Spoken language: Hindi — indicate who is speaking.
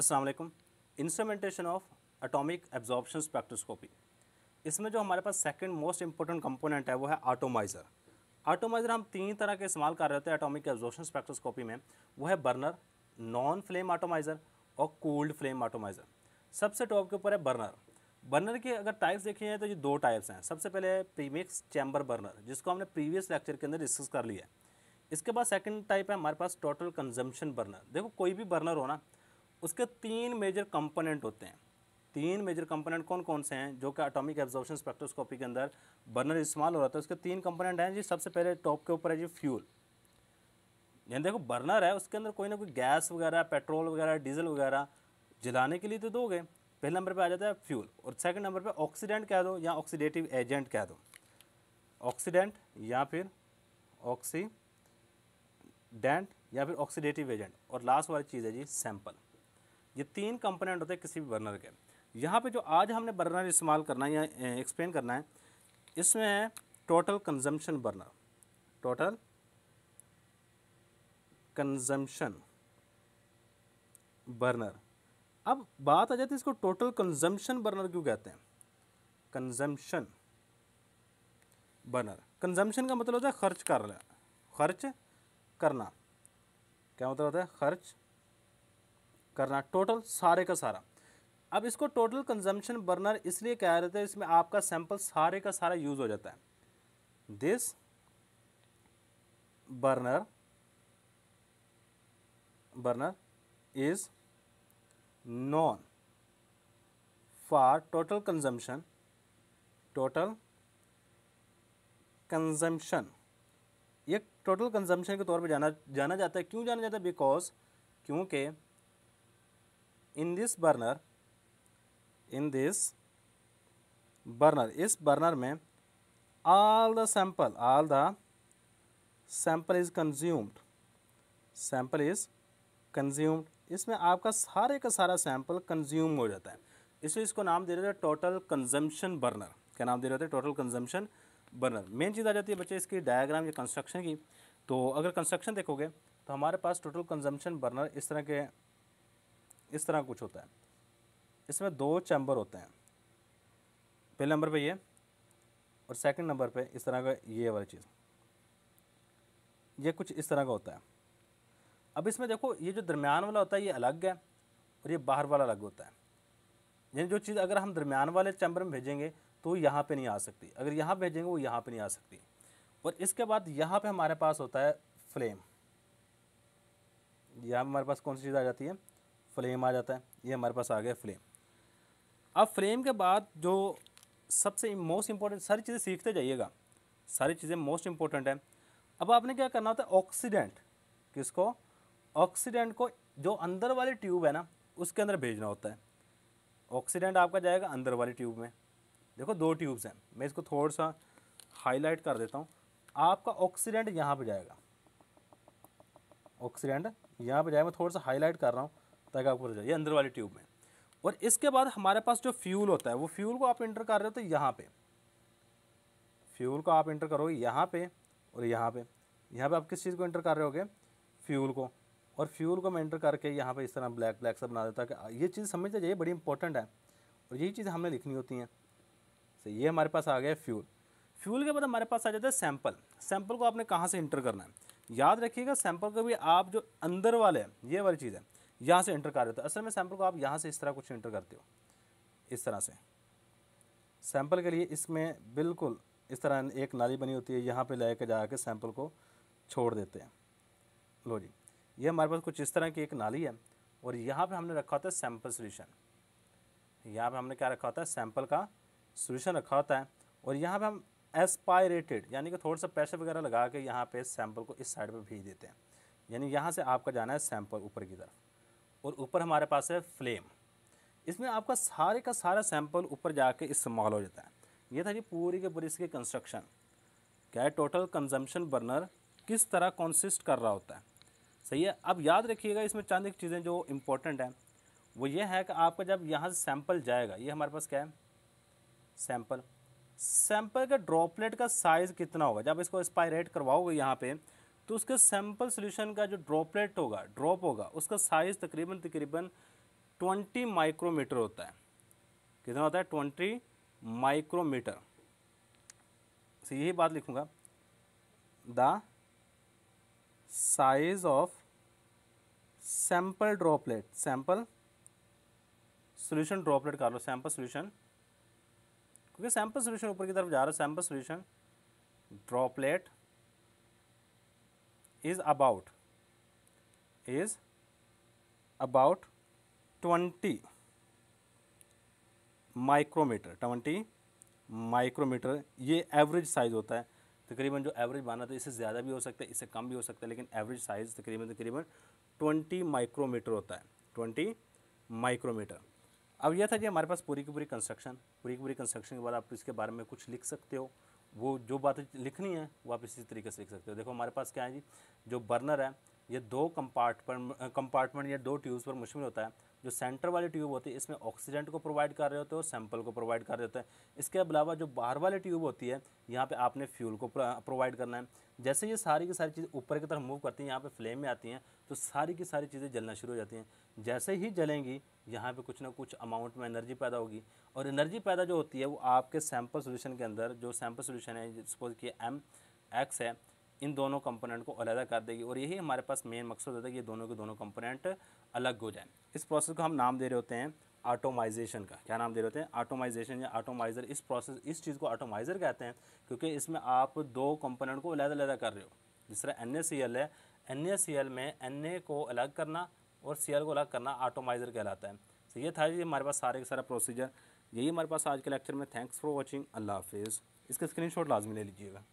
Speaker 1: असलकम instrumentation instrumentation of atomic absorption spectroscopy इसमें जो हमारे पास सेकंड मोस्ट इंपॉर्टेंट कंपोनेंट है वो है आटोमाइज़र आटोमाइज़र हम तीन तरह के इस्तेमाल कर रहे थे अटोमिक एटॉमिक स्पेक्ट्रोस्कोपी में वो है बर्नर नॉन फ्लेम आटोमाइज़र और कोल्ड फ्लेम आटोमाइज़र सबसे टॉप के ऊपर है बर्नर बर्नर के अगर टाइप्स देखे जाए तो ये दो टाइप्स हैं सबसे पहले प्रीमिक्स चैम्बर बर्नर जिसको हमने प्रीवियस लेक्चर के अंदर डिस्कस कर लिया है इसके बाद सेकंड टाइप है हमारे पास टोटल कंजम्पशन बर्नर देखो कोई भी बर्नर हो ना उसके तीन मेजर कंपोनेंट होते हैं तीन मेजर कंपोनेंट कौन कौन से हैं जो कि एटॉमिक एब्जॉर्बन स्पेक्ट्रोस्कोपी के अंदर बर्नर इस्तेमाल हो रहा था उसके तीन कंपोनेंट हैं जी सबसे पहले टॉप के ऊपर है जी फ्यूल यानी देखो बर्नर है उसके अंदर कोई ना कोई गैस वगैरह पेट्रोल वगैरह डीजल वगैरह जलाने के लिए तो दोगे पहले नंबर पर आ जाता है फ्यूल और सेकेंड नंबर पर ऑक्सीडेंट कह दो या ऑक्सीडेटिव एजेंट कह दो ऑक्सीडेंट या फिर ऑक्सीडेंट या फिर ऑक्सीडेटिव एजेंट और लास्ट वाली चीज़ है जी सैंपल ये तीन कंपोनेंट होते हैं किसी भी बर्नर के यहाँ पे जो आज हमने बर्नर इस्तेमाल करना है या एक्सप्लेन करना है इसमें है total consumption burner total consumption burner अब बात आ जाती है इसको टोटल कंजम्पशन बर्नर क्यों कहते हैं कंजम्पशन बर्नर कंजम्पशन का मतलब होता है खर्च कर खर्च करना क्या मतलब होता है खर्च करना टोटल सारे का सारा अब इसको टोटल कंजम्पशन बर्नर इसलिए कह रहे थे इसमें आपका सैंपल सारे का सारा यूज़ हो जाता है this burner burner is known for total consumption total consumption ये टोटल कंजम्पशन के तौर पे जाना जाना जाता है क्यों जाना जाता है बिकॉज क्योंकि in this burner in this burner इस बर्नर में all the sample all the sample is consumed sample is consumed इसमें आपका सारे का सारा सैंपल कंज्यूम हो जाता है इसलिए इसको नाम दे रहे थे टोटल कंजम्पशन बर्नर क्या नाम दे रहे थे टोटल कंजम्पशन बर्नर मेन चीज़ आ जाती है बच्चे इसकी डायग्राम या कंस्ट्रक्शन की तो अगर कंस्ट्रक्शन देखोगे तो हमारे पास टोटल कंजम्पशन बर्नर इस तरह के इस तरह कुछ होता है इसमें दो चैम्बर होते हैं पहले नंबर पे ये और सेकंड नंबर पे इस तरह का ये वाली चीज़ ये कुछ इस तरह का होता है अब इसमें देखो ये जो दरमियान वाला होता है ये अलग है और ये बाहर वाला अलग होता है यानी जो चीज़ अगर हम दरमियान वाले चैम्बर में भेजेंगे तो यहाँ पर नहीं आ सकती अगर यहाँ भेजेंगे वो यहाँ पर नहीं आ सकती और इसके बाद यहाँ पर हमारे पास होता है फ्लेम यहाँ हमारे पास कौन सी चीज़ आ जाती है फ्लेम आ जाता है ये हमारे पास आ गया फ्लेम अब फ्लेम के बाद जो सबसे मोस्ट इम्पोर्टेंट सारी चीज़ें सीखते जाइएगा सारी चीज़ें मोस्ट इम्पोर्टेंट हैं अब आपने क्या करना होता है ऑक्सीडेंट किसको ऑक्सीडेंट को जो अंदर वाली ट्यूब है ना उसके अंदर भेजना होता है ऑक्सीडेंट आपका जाएगा अंदर वाली ट्यूब में देखो दो ट्यूब्स हैं मैं इसको थोड़ा सा हाईलाइट कर देता हूँ आपका ऑक्सीडेंट यहाँ पर जाएगा ऑक्सीडेंट यहाँ पर जाएगा मैं थोड़ा सा हाईलाइट कर रहा हूँ ताकि आपको पता जाए ये अंदर वाली ट्यूब में और इसके बाद हमारे पास जो फ्यूल होता है वो फ्यूल को आप इंटर कर रहे हो तो यहाँ पे फ्यूल को आप इंटर करोगे यहाँ पे और यहाँ पे यहाँ पे आप किस चीज़ को इंटर कर रहे होगे फ्यूल को और फ्यूल को मैं इंटर करके यहाँ पे इस तरह ब्लैक ब्लैक सा बना देता है ये चीज़ समझते जाइए बड़ी इंपॉर्टेंट है और यही चीज़ें हमने लिखनी होती हैं तो ये हमारे पास आ गया फ्यूल फ्यूल के बाद हमारे पास आ जाता है सैम्पल सैम्पल को आपने कहाँ से इंटर करना है याद रखिएगा सैम्पल को भी आप जो अंदर वाले हैं ये वाली चीज़ है यहाँ से इंटर कर रहे हो असल में सैंपल को आप यहाँ से इस तरह कुछ इंटर करते हो इस तरह से सैम्पल के लिए इसमें बिल्कुल इस तरह एक नाली बनी होती है यहाँ पे ले कर जा कर सैंपल को छोड़ देते हैं लो जी ये हमारे पास कुछ इस तरह की एक नाली है और यहाँ पे हमने रखा होता है सैंपल सोल्यूशन यहाँ पे हमने क्या रखा होता है सैंपल का सोल्यूशन रखा होता है और यहाँ पे हम एस्पायरेटेड यानी कि थोड़ा सा प्रेशर वगैरह लगा के यहाँ पे सैम्पल को इस साइड पे भेज देते हैं यानी यहाँ से आपका जाना है सैम्पल ऊपर की तरफ और ऊपर हमारे पास है फ्लेम इसमें आपका सारे का सारा सैंपल ऊपर जाके इस्तेमाल हो जाता है ये था जी पूरी के पूरी इसकी कंस्ट्रक्शन क्या है टोटल कंजम्पशन बर्नर किस तरह कॉन्सिस्ट कर रहा होता है सही है अब याद रखिएगा इसमें चंद एक चीज़ें जो इम्पोर्टेंट हैं वो ये है कि आपका जब यहाँ से सैंपल जाएगा ये हमारे पास क्या है सैंपल सैंपल का ड्रॉपलेट का साइज़ कितना होगा जब इसको एक्सपायरेट करवाओगे यहाँ पे तो उसके सैंपल सोल्यूशन का जो ड्रॉपलेट होगा ड्रॉप होगा उसका साइज़ तकरीबन तकरीबन ट्वेंटी माइक्रोमीटर होता है कितना होता है ट्वेंटी माइक्रोमीटर से यही बात लिखूँगा the size of sample droplet sample solution droplet कर लो सैंपल सोल्यूशन क्योंकि सैंपल सोल्यूशन ऊपर की तरफ जा रहा है sample solution droplet is about is about 20 micrometre 20 micrometre ये एवरेज साइज़ होता है तकरीबन जो एवरेज माना था इससे ज़्यादा भी हो सकता है इससे कम भी हो सकता है लेकिन एवरेज साइज़ तकरीबन तकरीबन 20 माइक्रोमीटर होता है 20 माइक्रोमीटर अब यह था कि हमारे पास पूरी की पूरी कंस्ट्रक्शन पूरी की पूरी कंस्ट्रक्शन के बाद आप इसके बारे में कुछ लिख सकते हो वो जो बातें लिखनी है वो आप इसी तरीके से लिख सकते हो देखो हमारे पास क्या है जी जो बर्नर है ये दो कंपार्टमेंट कंपार्टमेंट या दो ट्यूब्स पर मुश्किल होता है जो सेंटर वाली ट्यूब होती है इसमें ऑक्सीजन को प्रोवाइड कर रहे होते हैं और सैंपल को प्रोवाइड कर रहे होते हैं इसके अलावा जो बाहर वाली ट्यूब होती है यहाँ पे आपने फ्यूल को प्रोवाइड करना है जैसे ये सारी की सारी चीज़ें ऊपर की तरफ मूव करती हैं यहाँ पे फ्लेम में आती हैं तो सारी की सारी चीज़ें जलना शुरू हो जाती हैं जैसे ही जलेंगी यहाँ पर कुछ ना कुछ अमाउंट में एनर्जी पैदा होगी और एनर्जी पैदा जो होती है वो आपके सैम्पल सोल्यूशन के अंदर जो सैम्पल सोल्यूशन है सपोज कि एम एक्स है इन दोनों कंपोनेंट को अलहदा कर देगी और यही हमारे पास मेन मकसद होता है कि ये दोनों के दोनों कंपोनेंट अलग हो जाए इस प्रोसेस को हम नाम दे रहे होते हैं ऑटोमाइजेशन का क्या नाम दे रहे होते हैं ऑटोमाइजेशन या आटोमाइज़र इस प्रोसेस इस चीज़ को आटोमाइज़र कहते हैं क्योंकि इसमें आप दो कंपोनेंट को अलग अलग कर रहे हो जिस तरह एन है एन में एन को अलग करना और सी को अलग करना ऑटोमाइजर कहलाता है तो ये था जी हमारे पास सारे का सारा प्रोसीजर यही हमारे पास आज के लेक्चर में थैंक्स फॉर वॉचिंग अल्लाह हाफिज़ इसका स्क्रीनशॉट लाजमी ले लीजिएगा